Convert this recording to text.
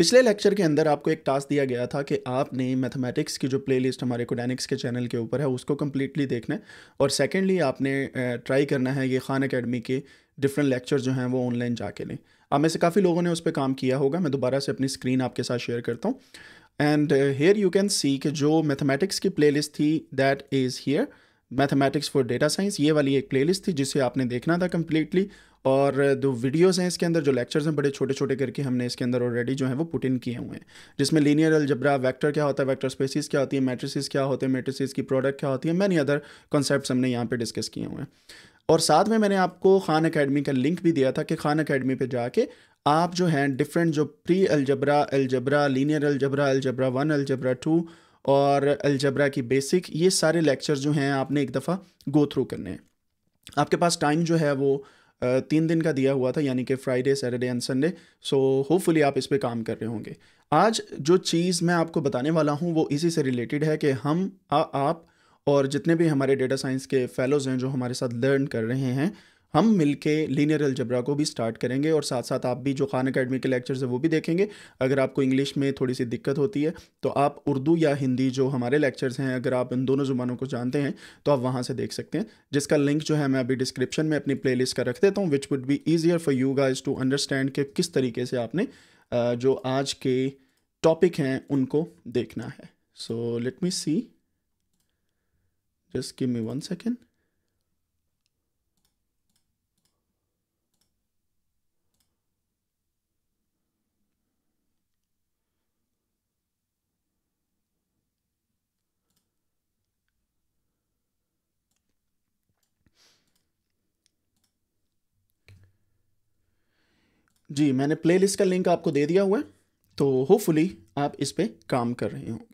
पिछले लेक्चर के अंदर आपको एक टास्क दिया गया था कि आपने मैथमेटिक्स की जो प्लेलिस्ट हमारे कोडेनिक्स के चैनल के ऊपर है उसको कम्प्लीटली देखना है और सेकेंडली आपने ट्राई करना है ये खान अकेडमी के डिफरेंट लेक्चर जो हैं वो ऑनलाइन जाके लें आप में से काफ़ी लोगों ने उस पर काम किया होगा मैं दोबारा से अपनी स्क्रीन आपके साथ शेयर करता हूँ and here you can see कि जो मैथमेटिक्स की लिस्ट थी that is here mathematics for data science ये वाली एक प्लेलिस्ट थी जिसे आपने देखना था कम्प्लीटली और जो वीडियोस हैं इसके अंदर जो लेक्चर्स हैं बड़े छोटे छोटे करके हमने इसके अंदर ऑलरेडी जो है वो पुट इन किए हुए हैं जिसमें लीनियर अलजबरा वेक्टर क्या होता है वेक्टर स्पेसिस क्या होती है मैट्रिसेस क्या होते हैं मेट्रिसिस की प्रोडक्ट क्या होती है मैनी अदर कॉन्सेप्ट हमने यहाँ पर डिस्कस किए हुए हैं और साथ में मैंने आपको खान अकेडमी का लिंक भी दिया था कि खान अकेडमी पर जाके आप जो हैं डिफरेंट जो pre algebra algebra linear algebra algebra one algebra two और अलजबरा की बेसिक ये सारे लेक्चर जो हैं आपने एक दफ़ा गो थ्रू करने हैं आपके पास टाइम जो है वो तीन दिन का दिया हुआ था यानी कि Friday Saturday and Sunday so hopefully आप इस पर काम कर रहे होंगे आज जो चीज़ मैं आपको बताने वाला हूँ वो इसी से रिलेटेड है कि हम आ, आप और जितने भी हमारे डेटा साइंस के फेलोज़ हैं जो हमारे साथ लर्न कर रहे हैं हम मिलके लीनियर अलजबरा को भी स्टार्ट करेंगे और साथ साथ आप भी जो खान अकेडमी के लेक्चर्स हैं वो भी देखेंगे अगर आपको इंग्लिश में थोड़ी सी दिक्कत होती है तो आप उर्दू या हिंदी जो हमारे लेक्चर्स हैं अगर आप इन दोनों ज़ुबानों को जानते हैं तो आप वहाँ से देख सकते हैं जिसका लिंक जो है मैं अभी डिस्क्रिप्शन में अपनी प्ले का रख देता हूँ which would be easier for you guys to understand कि किस तरीके से आपने जो आज के टॉपिक हैं उनको देखना है so let me see just give me one second जी मैंने प्लेलिस्ट का लिंक आपको दे दिया हुआ है तो होपफुली आप इस पर काम कर रहे हो